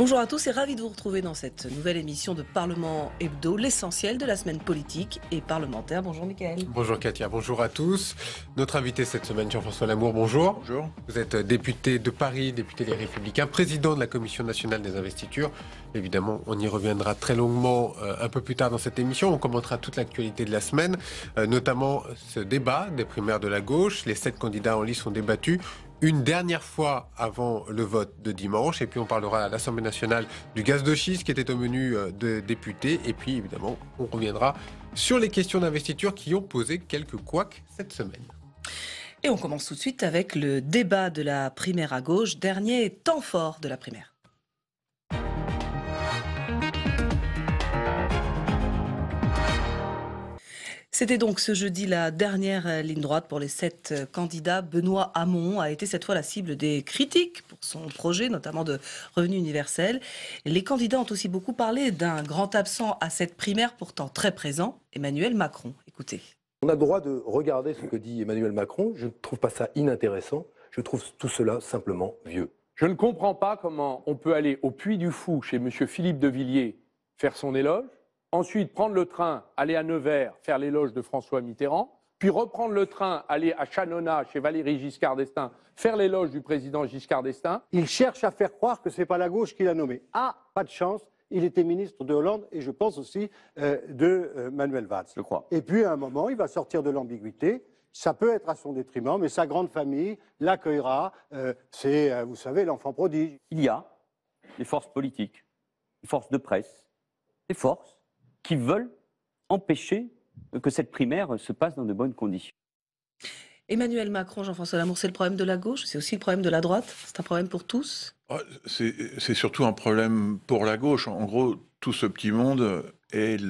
Bonjour à tous et ravi de vous retrouver dans cette nouvelle émission de Parlement Hebdo, l'essentiel de la semaine politique et parlementaire. Bonjour Mickaël. Bonjour Katia, bonjour à tous. Notre invité cette semaine, Jean-François Lamour, bonjour. Bonjour. Vous êtes député de Paris, député des Républicains, président de la Commission nationale des investitures. Évidemment, on y reviendra très longuement euh, un peu plus tard dans cette émission. On commentera toute l'actualité de la semaine, euh, notamment ce débat des primaires de la gauche. Les sept candidats en lice sont débattus une dernière fois avant le vote de dimanche. Et puis on parlera à l'Assemblée nationale du gaz de schiste qui était au menu euh, de députés. Et puis évidemment, on reviendra sur les questions d'investiture qui ont posé quelques couacs cette semaine. Et on commence tout de suite avec le débat de la primaire à gauche, dernier temps fort de la primaire. C'était donc ce jeudi la dernière euh, ligne droite pour les sept euh, candidats. Benoît Hamon a été cette fois la cible des critiques pour son projet, notamment de revenu universel. Les candidats ont aussi beaucoup parlé d'un grand absent à cette primaire, pourtant très présent, Emmanuel Macron. Écoutez. On a le droit de regarder ce que dit Emmanuel Macron. Je ne trouve pas ça inintéressant. Je trouve tout cela simplement vieux. Je ne comprends pas comment on peut aller au puits du fou chez M. Philippe de Villiers faire son éloge ensuite prendre le train, aller à Nevers, faire l'éloge de François Mitterrand, puis reprendre le train, aller à Chanona, chez Valéry Giscard d'Estaing, faire l'éloge du président Giscard d'Estaing. Il cherche à faire croire que ce n'est pas la gauche qui l'a nommé. Ah, pas de chance, il était ministre de Hollande et je pense aussi euh, de euh, Manuel Valls. Je crois. Et puis à un moment, il va sortir de l'ambiguïté. Ça peut être à son détriment, mais sa grande famille l'accueillera. Euh, c'est, vous savez, l'enfant prodige. Il y a des forces politiques, des forces de presse, des forces qui veulent empêcher que cette primaire se passe dans de bonnes conditions. Emmanuel Macron, Jean-François Lamour, c'est le problème de la gauche, c'est aussi le problème de la droite, c'est un problème pour tous oh, C'est surtout un problème pour la gauche. En gros, tout ce petit monde est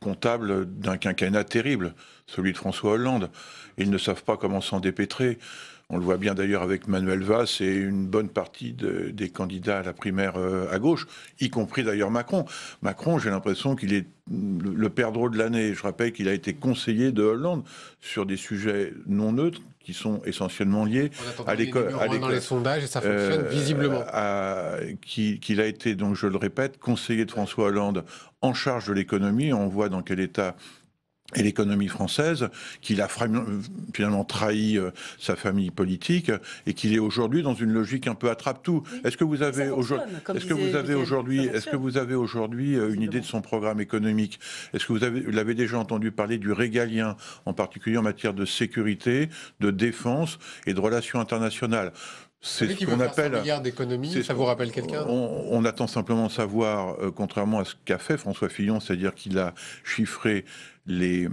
comptable d'un quinquennat terrible, celui de François Hollande. Ils ne savent pas comment s'en dépêtrer. On le voit bien d'ailleurs avec Manuel Valls et une bonne partie des candidats à la primaire euh, à gauche, y compris d'ailleurs Macron. Macron, j'ai l'impression qu'il est le perdreau de l'année. Je rappelle qu'il a été conseiller de Hollande sur des sujets non neutres qui sont essentiellement liés à l'école, à dans les sondages et ça fonctionne euh, visiblement. Qu'il a été donc, je le répète, conseiller de François Hollande en charge de l'économie. On voit dans quel état et l'économie française, qu'il a finalement trahi euh, sa famille politique et qu'il est aujourd'hui dans une logique un peu attrape-tout. Est-ce que vous avez aujourd'hui, est-ce que vous avez aujourd'hui, est-ce que vous avez aujourd'hui une idée de son programme économique Est-ce que vous avez, l'avez déjà entendu parler du régalien, en particulier en matière de sécurité, de défense et de relations internationales c'est ce qu'on appelle. d'économies, ça vous rappelle quelqu'un on, attend simplement savoir, euh, contrairement à ce qu'a fait François Fillon, c'est-à-dire qu'il a chiffré les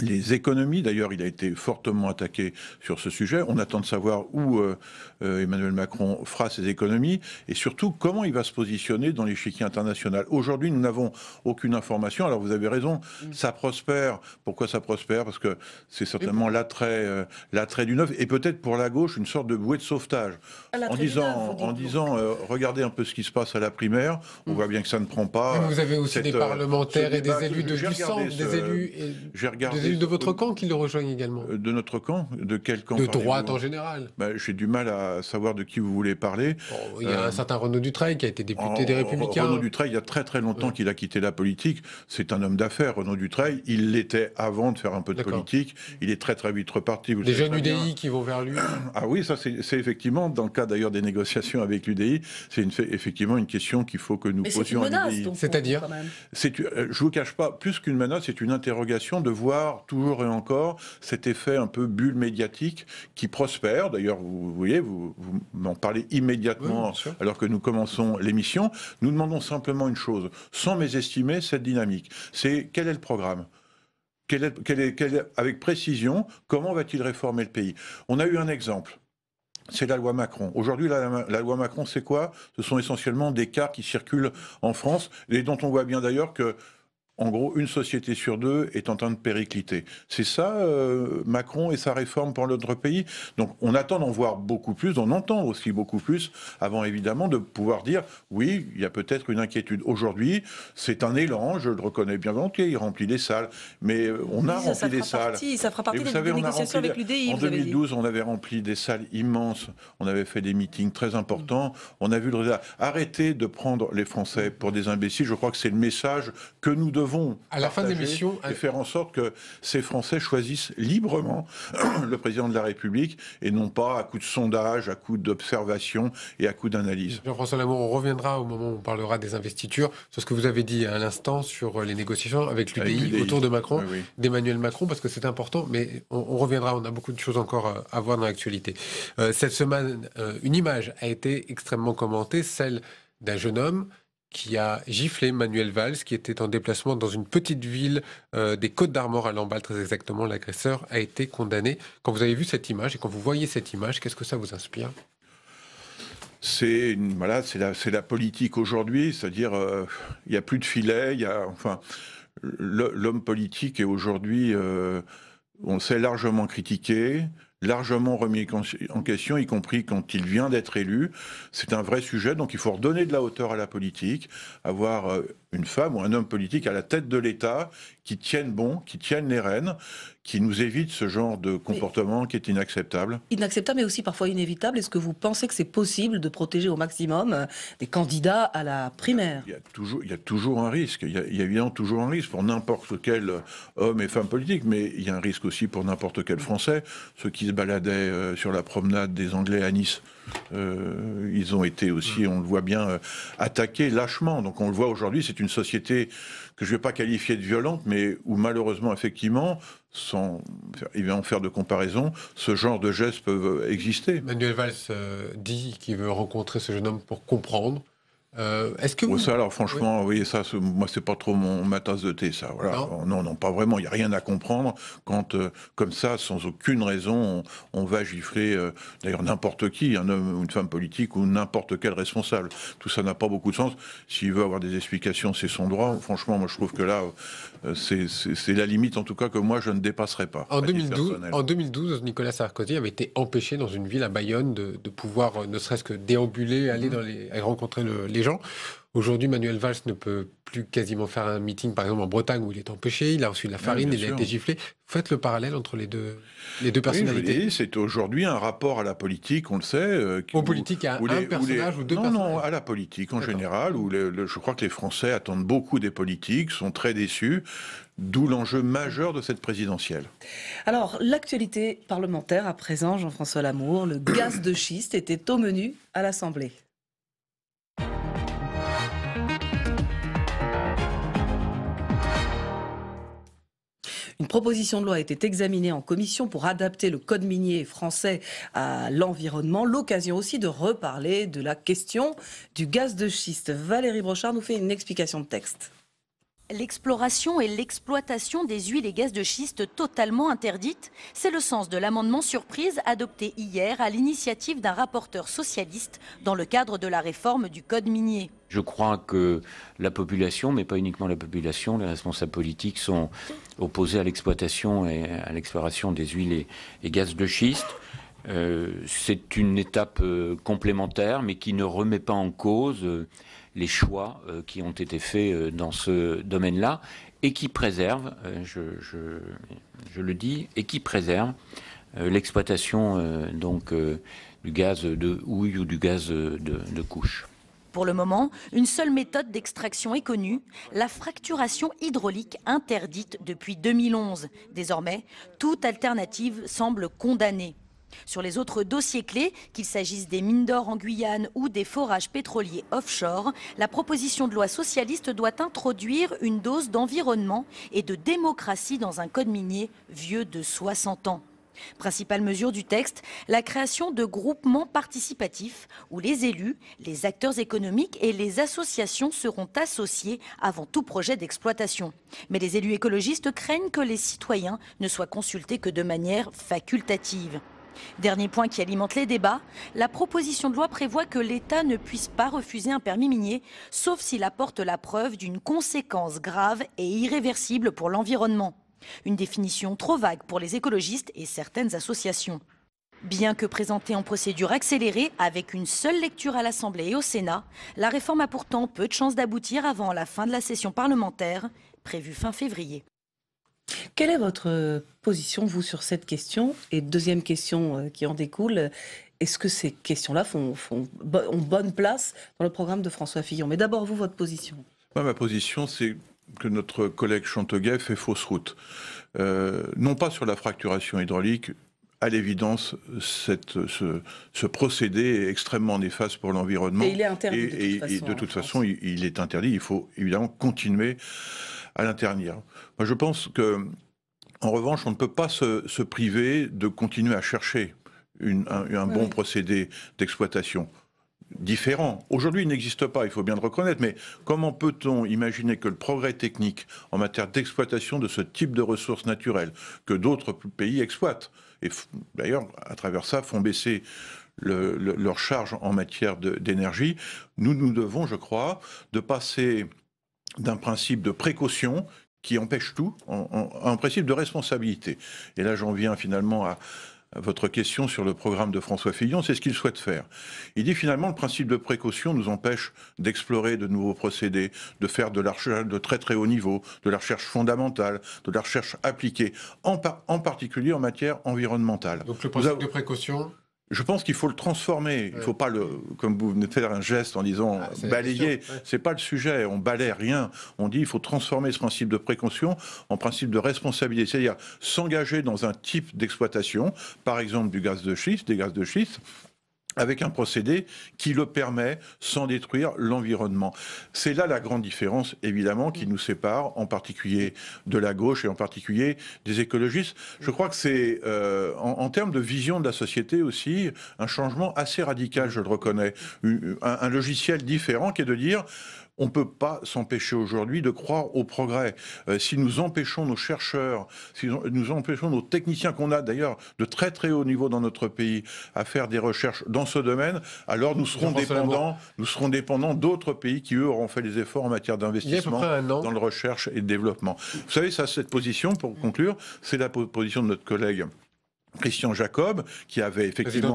les économies, d'ailleurs, il a été fortement attaqué sur ce sujet. On attend de savoir où euh, euh, Emmanuel Macron fera ses économies et surtout comment il va se positionner dans l'échiquier international. Aujourd'hui, nous n'avons aucune information. Alors, vous avez raison, mm. ça prospère. Pourquoi ça prospère Parce que c'est certainement mm. l'attrait, euh, l'attrait du neuf et peut-être pour la gauche une sorte de bouée de sauvetage. Ah, en disant, en disant, regardez un peu ce qui se passe à la primaire. On mm. voit bien que ça ne prend pas. vous avez aussi des parlementaires et des élus de du des élus. J'ai regardé de votre euh, camp qui le rejoignent également euh, De notre camp De quel camp De droite en général. Bah, j'ai du mal à savoir de qui vous voulez parler. Oh, il y a un euh, certain Renaud Dutreil qui a été député oh, des Républicains. Renaud Dutreil, il y a très très longtemps qu'il a quitté la politique. C'est un homme d'affaires, Renaud Dutreil. Il l'était avant de faire un peu de politique. Il est très très vite reparti. des jeunes UDI qui vont vers lui Ah oui, ça c'est effectivement, dans le cas d'ailleurs des négociations avec l'UDI, c'est effectivement une question qu'il faut que nous posions à l'UDI. C'est-à-dire Je ne vous cache pas, plus qu'une menace, c'est une interrogation de voir toujours et encore cet effet un peu bulle médiatique qui prospère. D'ailleurs, vous, voyez, vous, m'en parlez immédiatement alors que nous commençons l'émission. Nous demandons simplement une chose, sans mésestimer cette dynamique. C'est quel est le programme est, avec précision, comment va-t-il réformer le pays On a eu un exemple c'est la loi Macron. Aujourd'hui, la, loi Macron, c'est quoi Ce sont essentiellement des cas qui circulent en France et dont on voit bien d'ailleurs que en gros, une société sur deux est en train de péricliter. C'est ça, euh, Macron et sa réforme pour l'autre pays. Donc, on attend d'en voir beaucoup plus, on entend aussi beaucoup plus, avant évidemment de pouvoir dire oui, il y a peut-être une inquiétude. Aujourd'hui, c'est un élan, je le reconnais bien volontiers, il remplit les salles. Mais euh, on a rempli des salles. ça fera partie vous savez, En 2012, on avait rempli des salles immenses, on avait fait des meetings très importants, mm. on a vu le résultat. Arrêtez de prendre les Français pour des imbéciles, je crois que c'est le message que nous donnons devons à la fin de l'émission et faire en sorte que ces Français choisissent librement le président de la République et non pas à coup de sondage, à coup d'observation et à coup d'analyse. Jean-François Lamour, on reviendra au moment où on parlera des investitures sur ce que vous avez dit à l'instant sur euh, les négociations avec l'UDI autour de Macron, d'Emmanuel Macron, parce que c'est important, mais on, reviendra, on a beaucoup de choses encore euh, à voir dans l'actualité. Euh, cette semaine, une image a été extrêmement commentée, celle d'un jeune homme qui a giflé Manuel Valls, qui était en déplacement dans une petite ville euh, des Côtes d'Armor à Lamballe, très exactement. L'agresseur a été condamné. Quand vous avez vu cette image et quand vous voyez cette image, qu'est-ce que ça vous inspire c'est voilà, la, politique aujourd'hui, c'est-à-dire euh, il n'y a plus de filet, il enfin l'homme politique est aujourd'hui, euh, on s'est largement critiqué, largement remis en question, y compris quand il vient d'être élu. C'est un vrai sujet, donc il faut redonner de la hauteur à la politique, avoir euh, une femme ou un homme politique à la tête de l'État qui tienne bon, qui tienne les rênes, qui nous évite ce genre de comportement qui est inacceptable. Inacceptable, mais aussi parfois inévitable. Est-ce que vous pensez que c'est possible de protéger au maximum euh, des candidats à la primaire il y, a toujours, il y toujours un risque. Il y a, évidemment toujours un risque pour n'importe quel euh, homme et femme politique, mais il y a un risque aussi pour n'importe quel Français. Ceux qui se baladaient euh, sur la promenade des Anglais à Nice. ils ont été aussi, mm. on le voit bien, attaqués lâchement. Donc on le voit aujourd'hui, c'est une société que je ne vais pas qualifier de violente, mais où malheureusement, effectivement, sans en faire de comparaison, ce genre de gestes peuvent exister. Manuel Valls euh, dit qu'il veut rencontrer ce jeune homme pour comprendre, euh, est-ce que vous... alors franchement, oui, oui ça, moi, c'est pas trop mon, ma tasse de thé, ça. Voilà. Non, oh, non, pas vraiment. Il n'y a rien à comprendre quand, euh, comme ça, sans aucune raison, on, va gifler euh, d'ailleurs n'importe qui, un homme ou une femme politique ou n'importe quel responsable. Tout ça n'a pas beaucoup de sens. S'il veut avoir des explications, c'est son droit. Franchement, moi, je trouve que là, euh, c'est la limite, en tout cas, que moi, je ne dépasserai pas. En 2012, en 2012, Nicolas Sarkozy avait été empêché dans une ville à Bayonne de, pouvoir, ne serait-ce que déambuler, aller mhm. dans les, rencontrer les Aujourd'hui, Manuel Valls ne peut plus quasiment faire un meeting, par exemple en Bretagne où il est empêché. Il a reçu de la farine, il a été giflé. Faites le parallèle entre les deux, les deux personnalités. c'est aujourd'hui un rapport à la politique, on le sait. Euh, au Aux à un personnage ou deux non, personnages. Non, à la politique en général. Où je crois que les Français attendent beaucoup des politiques, sont très déçus. D'où l'enjeu majeur de cette présidentielle. Alors, l'actualité parlementaire à présent, Jean-François Lamour, le gaz de schiste était au menu à l'Assemblée. Une proposition de loi a été examinée en commission pour adapter le code minier français à l'environnement. L'occasion aussi de reparler de la question du gaz de schiste. Valérie Brochard nous fait une explication de texte. L'exploration et l'exploitation des huiles et gaz de schiste totalement interdites, c'est le sens de l'amendement surprise adopté hier à l'initiative d'un rapporteur socialiste dans le cadre de la réforme du Code minier. Je crois que la population, mais pas uniquement la population, les responsables politiques sont opposés à l'exploitation et à l'exploration des huiles et, gaz de schiste. Euh, c'est une étape euh, complémentaire, mais qui ne remet pas en cause. Euh, les choix euh, qui ont été faits euh, dans ce domaine-là et qui préservent, euh, je, le dis, et qui préservent l'exploitation donc du gaz de houille ou du gaz de, de couche. Pour le moment, une seule méthode d'extraction est connue, la fracturation hydraulique interdite depuis 2011. Désormais, toute alternative semble condamnée. Sur les autres dossiers clés, qu'il s'agisse des mines d'or en Guyane ou des forages pétroliers offshore, la proposition de loi socialiste doit introduire une dose d'environnement et de démocratie dans un code minier vieux de 60 ans. Principale mesure du texte, la création de groupements participatifs où les élus, les acteurs économiques et les associations seront associés avant tout projet d'exploitation. Mais les élus écologistes craignent que les citoyens ne soient consultés que de manière facultative. Dernier point qui alimente les débats, la proposition de loi prévoit que l'État ne puisse pas refuser un permis minier, sauf s'il apporte la preuve d'une conséquence grave et irréversible pour l'environnement. Une définition trop vague pour les écologistes et certaines associations. Bien que présentée en procédure accélérée avec une seule lecture à l'Assemblée et au Sénat, la réforme a pourtant peu de chances d'aboutir avant la fin de la session parlementaire, prévue fin février. Quelle est votre euh, position, vous, sur cette question Et deuxième question euh, qui en découle, euh, est-ce que ces questions-là font, font, ont bonne place dans le programme de François Fillon Mais d'abord, vous, votre position Ma position, c'est que notre collègue Chanteguet fait fausse route. non pas sur la fracturation hydraulique, à l'évidence, ce, ce, procédé est extrêmement néfaste pour l'environnement. Et il est interdit. Et, de toute façon. de toute façon il, est interdit. Il faut évidemment continuer à l'internière. je pense que, en revanche, on ne peut pas se, priver de continuer à chercher un, bon procédé d'exploitation différent. Aujourd'hui, il n'existe pas, il faut bien le reconnaître, mais comment peut-on imaginer que le progrès technique en matière d'exploitation de ce type de ressources naturelles que d'autres pays exploitent, et d'ailleurs, à travers ça, font baisser leur charge en matière d'énergie, nous, nous devons, je crois, de passer d'un principe de précaution qui empêche tout, un principe de responsabilité. Et là, j'en viens finalement à, votre question sur le programme de François Fillon, c'est ce qu'il souhaite faire. Il dit finalement le principe de précaution nous empêche d'explorer de nouveaux procédés, de faire de la de très très haut niveau, de la recherche fondamentale, de la recherche appliquée, en, en particulier en matière environnementale. Donc le principe de précaution je pense qu'il faut le transformer. Il ne faut pas, le, comme vous venez de faire un geste en disant ah, balayer. Ce C'est pas le sujet. On balaye rien. On dit il faut transformer ce principe de précaution en principe de responsabilité. C'est-à-dire s'engager dans un type d'exploitation, par exemple du gaz de schiste, des gaz de schiste avec un procédé qui le permet sans détruire l'environnement. C'est là la grande différence, évidemment, qui mm. nous sépare, en particulier de la gauche et en particulier des écologistes. Je crois que c'est, euh, en, termes de vision de la société aussi, un changement assez radical, je le reconnais. Un, un logiciel différent qui est de dire, on ne peut pas s'empêcher aujourd'hui de croire au progrès. Euh, si nous empêchons nos chercheurs, si nous empêchons nos techniciens qu'on a d'ailleurs de très très haut niveau dans notre pays à faire des recherches dans ce domaine, alors nous serons dépendants, nous serons dépendants d'autres pays qui eux auront fait les efforts en matière d'investissement dans le recherche et le développement. Vous savez, ça, cette position, pour conclure, c'est la position de notre collègue Christian Jacob, qui avait effectivement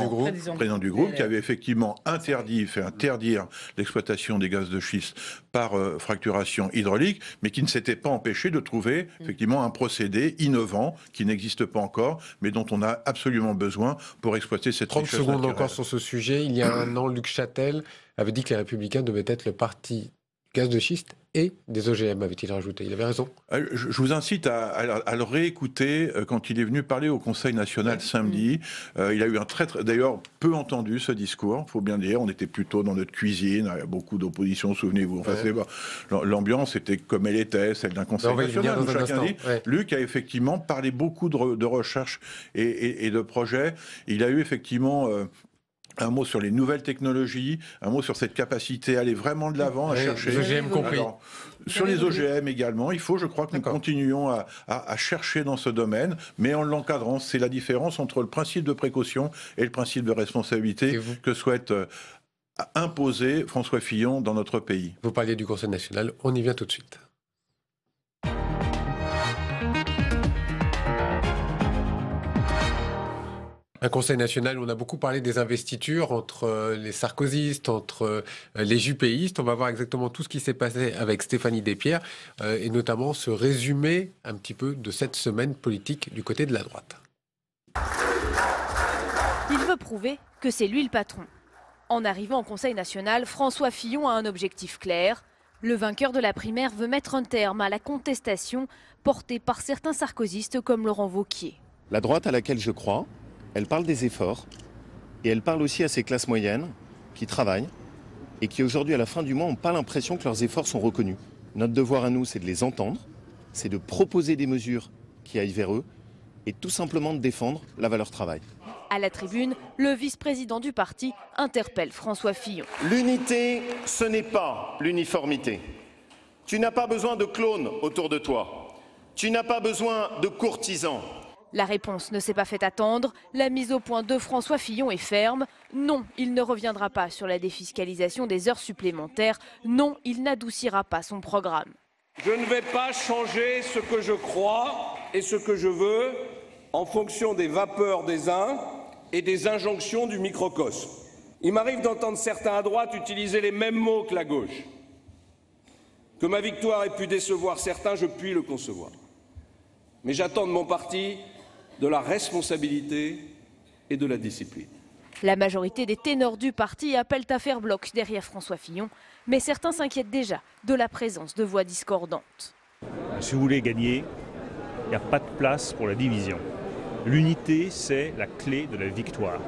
président du groupe, qui avait effectivement interdit, fait interdire l'exploitation des gaz de schiste par euh, fracturation hydraulique, mais qui ne s'était pas empêché de trouver mm. effectivement un procédé innovant qui n'existe pas encore, mais dont on a absolument besoin pour exploiter cette 30 secondes encore sur ce sujet. Il y a un an, Luc Châtel avait dit que les Républicains devaient être le parti gaz de schiste et des OGM, avait-il rajouté. Il avait raison. Euh, je vous incite à, le réécouter euh, quand il est venu parler au Conseil national samedi. Euh, il a eu un très, d'ailleurs peu entendu ce discours, faut bien dire. On était plutôt dans notre cuisine, il y a beaucoup d'opposition, souvenez-vous. L'ambiance était comme elle était, celle d'un Conseil bah, national. Luc a effectivement parlé beaucoup de, recherches recherche et, de projets. Il a eu effectivement un mot sur les nouvelles technologies, un mot sur cette capacité à aller vraiment de l'avant, à chercher. Les OGM compris. sur les OGM également, il faut, je crois, que nous continuions à, chercher dans ce domaine, mais en l'encadrant. C'est la différence entre le principe de précaution et le principe de responsabilité que souhaite euh, imposer François Fillon dans notre pays. Vous parliez du Conseil national, on y vient tout de suite. Un Conseil national, on a beaucoup parlé des investitures entre euh, les sarkozystes, entre euh, les jupéistes. On va voir exactement tout ce qui s'est passé avec Stéphanie Despierres euh, et notamment ce résumé un petit peu de cette semaine politique du côté de la droite. Il veut prouver que c'est lui le patron. En arrivant au Conseil national, François Fillon a un objectif clair. Le vainqueur de la primaire veut mettre un terme à la contestation portée par certains sarkozystes comme Laurent Vauquier. La droite à laquelle je crois, elle parle des efforts et elle parle aussi à ces classes moyennes qui travaillent et qui aujourd'hui, à la fin du mois, n'ont pas l'impression que leurs efforts sont reconnus. Notre devoir à nous, c'est de les entendre, c'est de proposer des mesures qui aillent vers eux et tout simplement de défendre la valeur travail. À la tribune, le vice-président du parti interpelle François Fillon. L'unité, ce n'est pas l'uniformité. Tu n'as pas besoin de clones autour de toi. Tu n'as pas besoin de courtisans. La réponse ne s'est pas fait attendre. La mise au point de François Fillon est ferme. Non, il ne reviendra pas sur la défiscalisation des heures supplémentaires. Non, il n'adoucira pas son programme. Je ne vais pas changer ce que je crois et ce que je veux en fonction des vapeurs des uns et des injonctions du microcosme. Il m'arrive d'entendre certains à droite utiliser les mêmes mots que la gauche. Que ma victoire ait pu décevoir certains, je puis le concevoir. Mais j'attends de mon parti de la responsabilité et de la discipline. La majorité des ténors du parti appellent à faire bloc derrière François Fillon, mais certains s'inquiètent déjà de la présence de voix discordantes. Si vous voulez gagner, il n'y a pas de place pour la division. L'unité, c'est la clé de la victoire.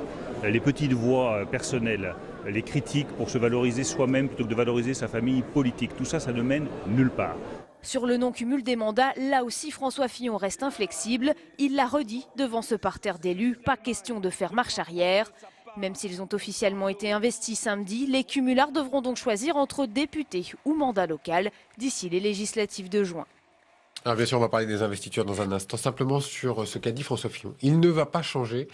Les petites voix personnelles, les critiques pour se valoriser soi-même plutôt que de valoriser sa famille politique, tout ça, ça ne mène nulle part. Sur le non-cumul des mandats, là aussi François Fillon reste inflexible. Il l'a redit devant ce parterre d'élus, pas question de faire marche arrière. Même s'ils ont officiellement été investis samedi, les cumulards devront donc choisir entre députés ou mandat local d'ici les législatives de juin. Alors ah, bien sûr, on va parler des investitures dans un instant. Simplement sur euh, ce qu'a dit François Fillon. Il ne va pas changer.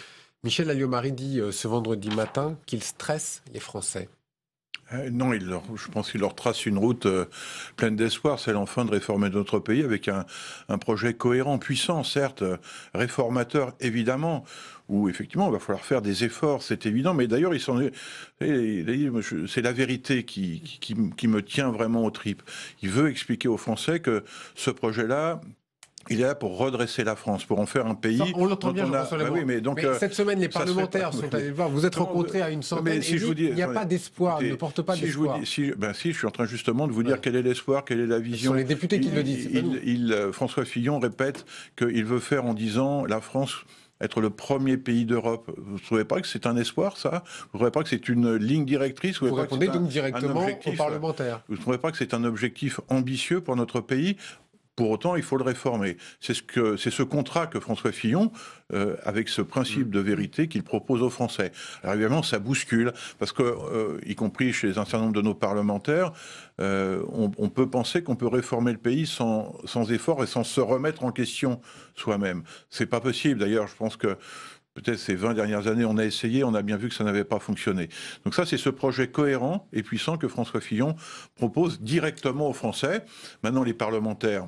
Michel Alliomari dit euh, ce vendredi matin qu'il stresse les Français. Euh, non, je pense qu'il leur trace une route euh, pleine d'espoir, celle enfin de réformer notre pays avec un, projet cohérent, puissant, certes, euh, réformateur, évidemment, où effectivement, il va falloir faire des efforts, c'est évident, mais d'ailleurs, ils sont, c'est la vérité qui, qui me tient vraiment au tripes. Il veut expliquer aux Français que ce projet-là, il est là pour redresser la France, pour en faire un pays. on l'entend bien, ah oui, mais euh, cette semaine, les parlementaires sont allés voir. Vous êtes rencontrés à une semaine vous il n'y a pas d'espoir, ne porte pas si d'espoir. Ben, si, je suis en train justement de vous dire quel est l'espoir, quelle est la vision. Ce sont les députés qui le disent. Il, euh, François Fillon répète qu'il veut faire en disant la France être le premier pays d'Europe. Vous ne trouvez pas que c'est un espoir, ça Vous ne trouvez pas que c'est une ligne directrice Vous, répondez donc directement aux parlementaires. Euh, vous ne trouvez pas que c'est un objectif ambitieux pour notre pays pour autant, il faut le réformer. C'est ce, que, ce contrat que François Fillon, euh, avec ce principe de vérité qu'il propose aux Français. Alors évidemment, ça bouscule, parce que, euh, y compris chez un certain nombre de nos parlementaires, euh, on, peut penser qu'on peut réformer le pays sans, sans effort et sans se remettre en question soi-même. C'est pas possible. D'ailleurs, je pense que peut-être ces 20 dernières années, on a essayé, on a bien vu que ça n'avait pas fonctionné. Donc ça, c'est ce projet cohérent et puissant que François Fillon propose directement aux Français. Maintenant, les parlementaires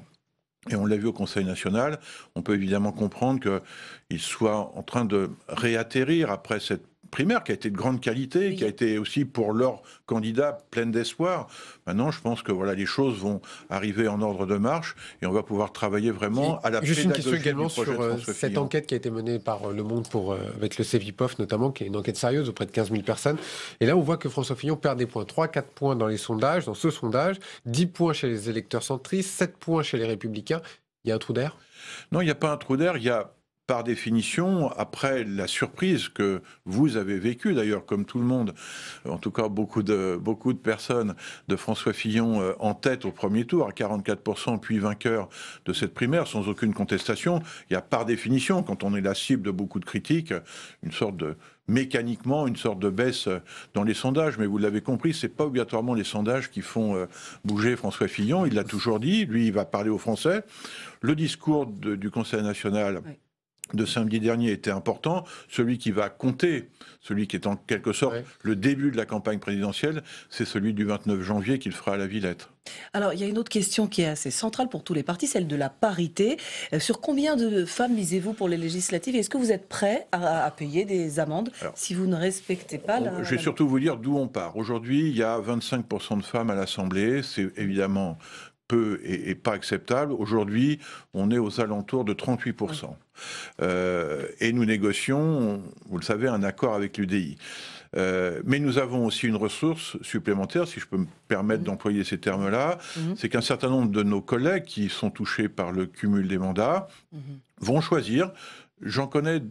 et on l'a vu au Conseil national, on peut évidemment comprendre qu'il soit en train de réatterrir après cette primaire qui a été de grande qualité, qui a été aussi pour leur candidat pleine d'espoir. Maintenant, je pense que voilà, les choses vont arriver en ordre de marche et on va pouvoir travailler vraiment à la Juste une question également sur euh, cette enquête qui a été menée par euh, Le Monde pour, euh, avec le CEVIPOF notamment, qui est une enquête sérieuse auprès de 15 000 personnes. Et là, on voit que François Fillon perd des points. 3-4 points dans les sondages, dans ce sondage, 10 points chez les électeurs centristes, 7 points chez les républicains. Il y a un trou d'air Non, il n'y a pas un trou d'air. Il y a par définition, après la surprise que vous avez vécue, d'ailleurs, comme tout le monde, en tout cas beaucoup de, beaucoup de personnes, de François Fillon euh, en tête au premier tour, à 44%, puis vainqueur de cette primaire, sans aucune contestation, il y a par définition, quand on est la cible de beaucoup de critiques, une sorte de mécaniquement une sorte de baisse euh, dans les sondages. Mais vous l'avez compris, c'est pas obligatoirement les sondages qui font euh, bouger François Fillon. Il l'a toujours dit. Lui, il va parler aux Français. Le discours du Conseil national de samedi dernier était important, celui qui va compter, celui qui est en quelque sorte le début de la campagne présidentielle, c'est celui du 29 janvier qu'il fera à la Villette. Alors, il y a une autre question qui est assez centrale pour tous les partis, celle de la parité. Euh, sur combien de femmes misez-vous pour les législatives Est-ce que vous êtes prêt à, payer des amendes si vous ne respectez pas la... Je vais surtout vous dire d'où on part. Aujourd'hui, il y a 25% de femmes à l'Assemblée. C'est évidemment peu et, pas acceptable. Aujourd'hui, on est aux alentours de 38%. Euh, et nous négocions, vous le savez, un accord avec l'UDI. Euh, mais nous avons aussi une ressource supplémentaire, si je peux me permettre mm. d'employer ces termes-là, mm-hmm. c'est qu'un certain nombre de nos collègues qui sont touchés par le cumul des mandats mm-hmm. vont choisir, j'en connais, mm.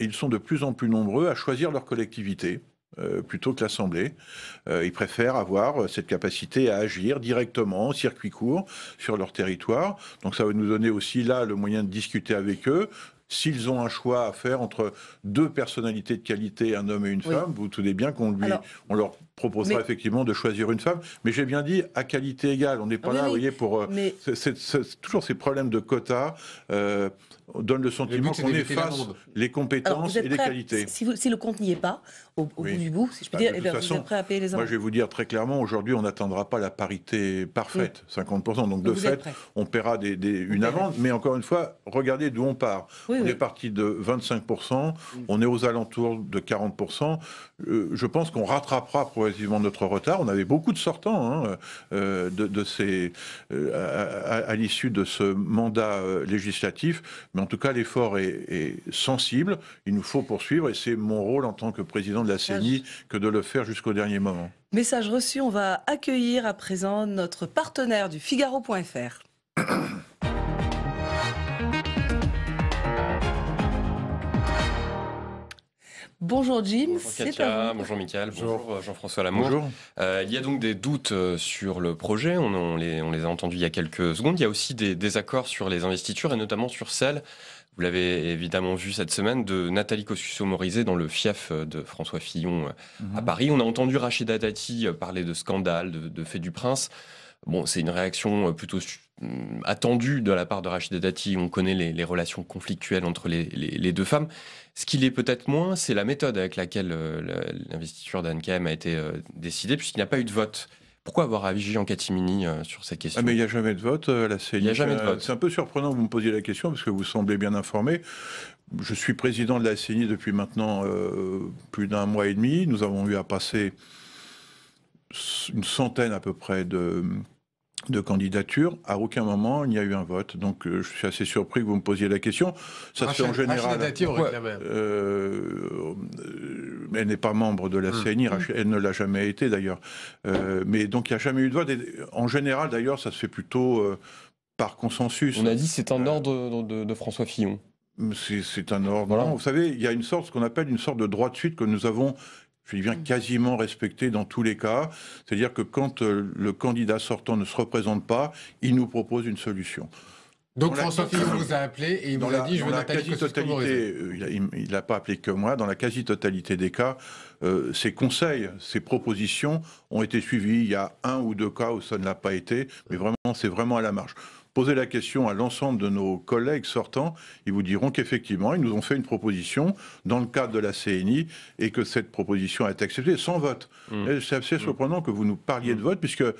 ils sont de plus en plus nombreux, à choisir leur collectivité. Euh, plutôt que l'Assemblée. Euh, ils préfèrent avoir euh, cette capacité à agir directement, en circuit court, sur leur territoire. Donc ça va nous donner aussi là le moyen de discuter avec eux. S'ils ont un choix à faire entre deux personnalités de qualité, un homme et une femme, vous vous bien qu'on on leur proposera effectivement de choisir une femme. Mais j'ai bien dit à qualité égale. On n'est pas là, vous voyez, pour. Euh, Mais... C'est, toujours ces problèmes de quotas. Euh, donne le sentiment qu'on efface les compétences et les qualités. si, si, le compte n'y est pas, au, bout du bout, si je bah, peux dire, de eh toute façon, à payer les impôts. Moi, je vais vous dire très clairement, aujourd'hui, on n'atteindra pas la parité parfaite, 50%. Donc, de fait, on paiera des, une amende. Mais encore une fois, regardez d'où on part. on est parti de 25%, on est aux alentours de 40%. Euh, je pense qu'on rattrapera progressivement notre retard. On avait beaucoup de sortants hein, euh, euh, à, l'issue de ce mandat législatif, mais en tout cas l'effort est, est, sensible. Il nous faut poursuivre et c'est mon rôle en tant que président de la CENI que de le faire jusqu'au dernier moment. Message reçu, on va accueillir à présent notre partenaire du Figaro.fr. Bonjour Jim. Bonjour Katia, bonjour Michael, bonjour, euh, Jean-François Lamour. Euh, il y a donc des doutes euh, sur le projet, on, les, a entendus il y a quelques secondes. Il y a aussi des désaccords sur les investitures et notamment sur celle, vous l'avez évidemment vu cette semaine, de Nathalie Kosciusko-Morizet dans le fief de François Fillon à mhm. Paris. On a entendu Rachida Dati parler de scandale, de, de fait du prince. Bon, c'est une réaction plutôt Mm, attendu de la part de Rachida Dati. On connaît les, relations conflictuelles entre les, deux femmes. Ce qu'il est peut-être moins, c'est la méthode avec laquelle euh, l'investiture d'Anne a été euh, décidée, puisqu'il n'y a pas eu de vote. Pourquoi avoir agi en catimini euh, sur cette question ah mais il n'y a jamais de vote à la CENI. Il n'y a jamais de vote. C'est un peu surprenant que vous me posiez la question, parce que vous semblez bien informé. Je suis président de la CNI depuis maintenant plus d'un mois et demi. Nous avons eu à passer une centaine à peu près de de candidature, à aucun moment il n'y a eu un vote. Donc euh, je suis assez surpris que vous me posiez la question. Ça se fait en général. Euh, euh, elle n'est pas membre de la hum. CNI, hum. elle ne l'a jamais été d'ailleurs. mais donc il n'y a jamais eu de vote. en général d'ailleurs, ça se fait plutôt par consensus. On a dit c'est un ordre de, François Fillon. C'est un ordre. Voilà. Vous savez, il y a une sorte, ce qu'on appelle une sorte de droit de suite que nous avons je dis mmh. quasiment respecté dans tous les cas. C'est-à-dire que quand euh, le candidat sortant ne se représente pas, il nous propose une solution. Donc François Fillon vous a appelé et il vous a dit je veux euh, Il n'a pas appelé que moi. Dans la quasi-totalité des cas, euh, ses conseils, ses propositions ont été suivies. Il y a un ou deux cas où ça ne l'a pas été, mais vraiment, c'est vraiment à la marge. Posez la question à l'ensemble de nos collègues sortants, ils vous diront qu'effectivement, ils nous ont fait une proposition dans le cadre de la CNI et que cette proposition a été acceptée sans vote. Mmh. C'est assez mmh. surprenant que vous nous parliez de mmh. vote, puisque euh,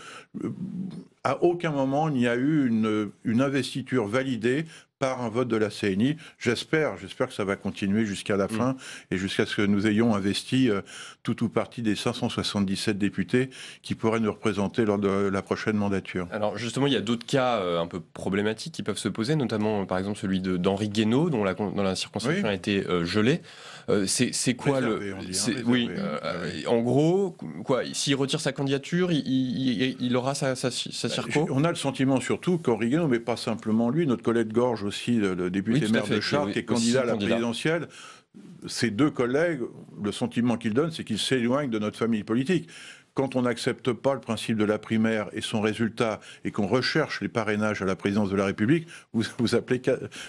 à aucun moment il n'y a eu une, une investiture validée par un vote de la CNI. J'espère, j'espère que ça va continuer jusqu'à la mm. fin et jusqu'à ce que nous ayons investi euh, tout ou partie des 577 députés qui pourraient nous représenter lors de la prochaine mandature. Alors justement, il y a d'autres cas euh, un peu problématiques qui peuvent se poser, notamment euh, par exemple celui d'Henri Guénaud, dont la, dans la circonscription a été gelée. c'est quoi le... oui, en gros, quoi S'il retire sa candidature, il, il, aura sa, sa, circo On a le sentiment surtout qu'Henri Guénaud, mais pas simplement lui, notre collègue Gorge aussi, le, député maire de Chartres, qui est candidat à la présidentielle, ces deux collègues, le sentiment qu'ils donnent, c'est qu'ils s'éloignent de notre famille politique. Quand on n'accepte pas le principe de la primaire et son résultat, et qu'on recherche les parrainages à la présidence de la République, vous, vous, appelez,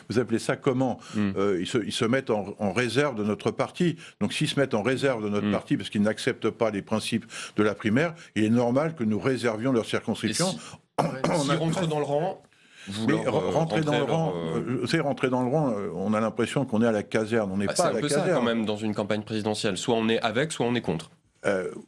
vous appelez, ça comment hmm. euh, ils, se, mettent en, réserve de notre parti. Donc s'ils se mettent en réserve de notre hmm. parti parce qu'ils n'acceptent pas les principes de la primaire, il est normal que nous réservions leur circonscription on rentrent dans le rang, mais euh, rentrer, dans le rang. Euh, euh, c'est rentrer dans le rang. On a l'impression qu'on est à la caserne. On n'est ah, pas à la caserne. C'est un peu ça quand même dans une campagne présidentielle. Soit on est avec, soit on est contre.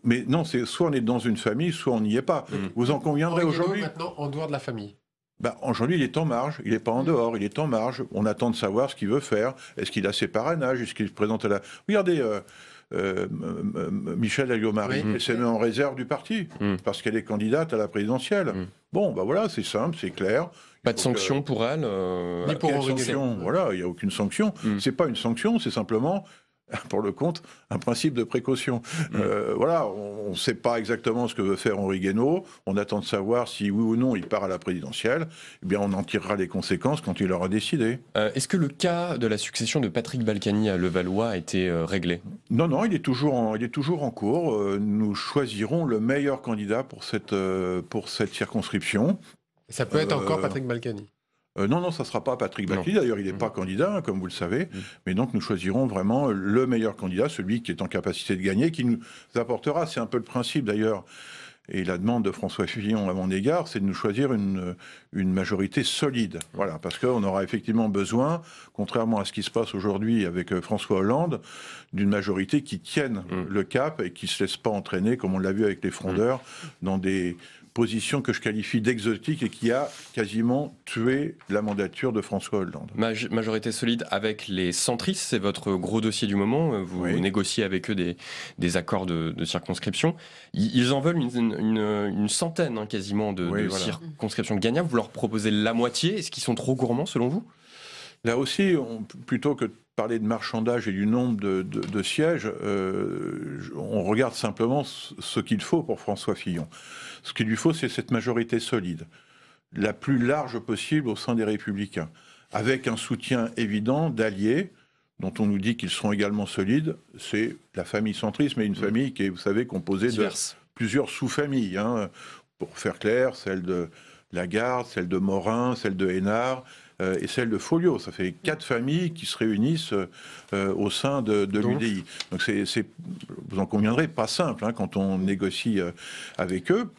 mais non, c'est soit on est dans une famille, soit on n'y est pas. Hmm. Vous en conviendrez aujourd'hui. Maintenant, en dehors de la famille. Ben, aujourd'hui, il est en marge, il n'est pas en hmm. dehors, il est en marge. On attend de savoir ce qu'il veut faire. Est-ce qu'il a ses parrainages Est-ce qu'il se présente à la. Regardez, Michel Alliot-Marie, s'est en réserve du parti, hmm. parce qu'elle est candidate à la présidentielle. Bon, ben voilà, c'est simple, c'est clair. Pas de euh, sanction pour elle euh, Ni pour sanction, Voilà, il n'y a aucune sanction. Ce hmm. C'est pas une sanction, c'est simplement pour le compte, un principe de précaution. Hmm. Euh, voilà, on ne sait pas exactement ce que veut faire Henri Guénaud, on attend de savoir si oui ou non il part à la présidentielle, eh bien on en tirera les conséquences quand il aura décidé. Est-ce que le cas de la succession de Patrick Balkany à Levallois a été réglé Non, non, il est toujours en, il est toujours en cours. nous choisirons le meilleur candidat pour cette, pour cette circonscription. Ça peut être encore euh, Patrick Balkany. Euh, non, non, ça ne sera pas Patrick Balkany, D'ailleurs, il n'est mm. pas candidat, hein, comme vous le savez. Mm. Mais donc, nous choisirons vraiment le meilleur candidat, celui qui est en capacité de gagner, qui nous apportera. C'est un peu le principe, d'ailleurs. Et la demande de François Fillon à mon égard, c'est de nous choisir une, une majorité solide. Voilà, parce qu'on aura effectivement besoin, contrairement à ce qui se passe aujourd'hui avec euh, François Hollande, d'une majorité qui tienne mm. le cap et qui ne se laisse pas entraîner, comme on l'a vu avec les frondeurs, dans des position que je qualifie d'exotique et qui a quasiment tué la mandature de François Hollande. majorité solide avec les centristes, c'est votre gros dossier du moment. Vous négociez avec eux des, des accords de, circonscription. Ils en veulent une, une, centaine hein, quasiment de, de circonscriptions gagnables, Vous leur proposez la moitié. Est-ce qu'ils sont trop gourmands selon vous Là aussi, plutôt que parler de marchandage et du nombre de, sièges, euh, on regarde simplement ce qu'il faut pour François Fillon. Ce qu'il lui faut, c'est cette majorité solide, la plus large possible au sein des Républicains, avec un soutien évident d'alliés dont on nous dit qu'ils seront également solides, c'est la famille centriste, mais une mmh. famille qui est, vous savez, composée de plusieurs sous-familles. Hein. Pour faire clair, celle de Lagarde, celle de Morin, celle de Hénard, euh, et celle de Folio. Ça fait quatre familles qui se réunissent euh, au sein de, l'UDI. Donc c'est, vous en conviendrez, pas simple hein, quand on négocie euh, avec eux.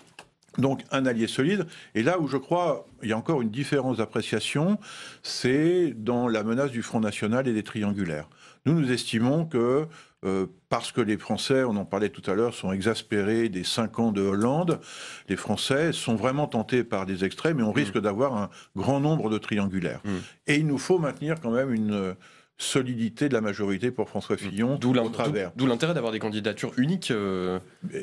Donc un allié solide. Et là où je crois il y a encore une différence d'appréciation, c'est dans la menace du Front National et des triangulaires. Nous, nous estimons que euh, parce que les Français, on en parlait tout à l'heure, sont exaspérés des cinq ans de Hollande, les Français sont vraiment tentés par des extrêmes et on risque mmh. d'avoir un grand nombre de triangulaires. Mmh. Et il nous faut maintenir quand même une solidité de la majorité pour François Fillon d'où l'intérêt d'avoir des candidatures uniques. Euh,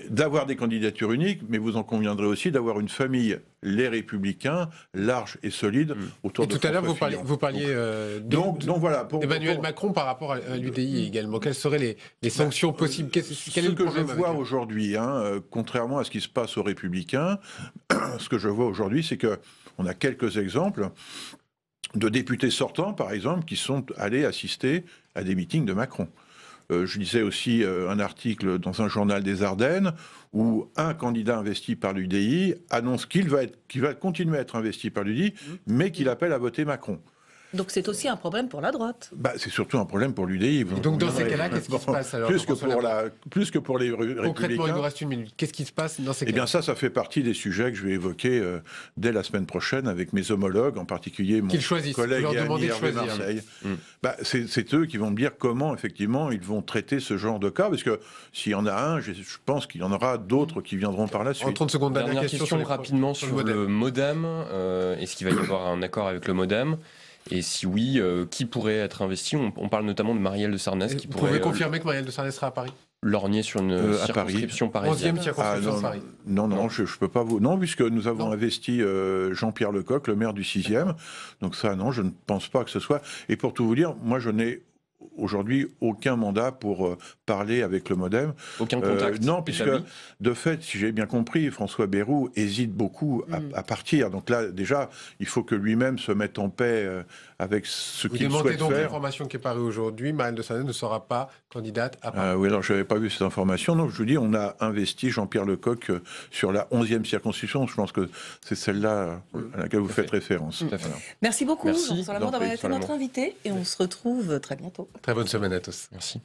d'avoir des candidatures uniques, mais vous en conviendrez aussi d'avoir une famille, les Républicains, large et solide hmm. autour et tout à l'heure, vous parliez, vous donc, euh, donc, voilà, pour, Emmanuel Macron par rapport à l'UDI euh, également. Quelles seraient les, bah, sanctions possibles qu'est Ce que je vois aujourd'hui, hein, contrairement à ce qui se passe aux Républicains, ce que je vois aujourd'hui, c'est que on a quelques exemples de députés sortants, par exemple, qui sont allés assister à des meetings de Macron. Euh, je lisais aussi euh, un article dans un journal des Ardennes où un candidat investi par l'UDI annonce qu'il va, va continuer à être investi par l'UDI, mmh. mais qu'il appelle à voter Macron. Donc c'est aussi un problème pour la droite. Bah, c'est surtout un problème pour l'UDI. Donc dans ces cas-là, qu'est-ce qui se passe alors plus que, pour la... plus que pour les républicains. Concrètement, il nous reste une minute. Qu'est-ce qui se passe dans ces cas Eh bien ça, ça fait partie des sujets que je vais évoquer euh, dès la semaine prochaine avec mes homologues, en particulier mon collègue leur de Marseille. Mm. Bah, c'est eux qui vont me dire comment, effectivement, ils vont traiter ce genre de cas, parce que s'il y en a un, je, pense qu'il y en aura d'autres qui viendront par la suite. En 30 secondes, dernière, question, rapidement sur, le, Modem. Euh, est-ce qu'il va y avoir un accord avec le Modem et si oui, euh, qui pourrait être investi on, parle notamment de Marielle de Sarnes qui vous pourrait, pouvez euh, confirmer que Marielle de Sarnes sera à Paris Lornier sur une euh, circonscription parisienne. Ah, non, Paris. non, non, je ne peux pas vous. Non, puisque nous avons investi Jean-Pierre Lecoq, le maire du 6e. Donc ça, non, je ne pense pas que ce soit. Et pour tout vous dire, moi, je n'ai aujourd'hui aucun mandat pour euh, parler avec le Modem. Aucun euh, contact. non, puisque de fait, si j'ai bien compris, François Bayrou hésite beaucoup hmm. à, partir. Donc là, déjà, il faut que lui-même se mette en paix euh, avec ce qu'il souhaite faire. Vous demandez donc l'information qui est parue aujourd'hui, Marine de Sandé ne sera pas candidate à Paris. oui, alors je n'avais pas vu cette information. Donc je vous dis, on a investi Jean-Pierre Lecoq sur la 11e circonscription. Je pense que c'est celle-là hmm. à laquelle vous faites référence. Merci beaucoup, Jean-François d'avoir été notre invité et on se retrouve très bientôt. Très bonne semaine à tous. Merci.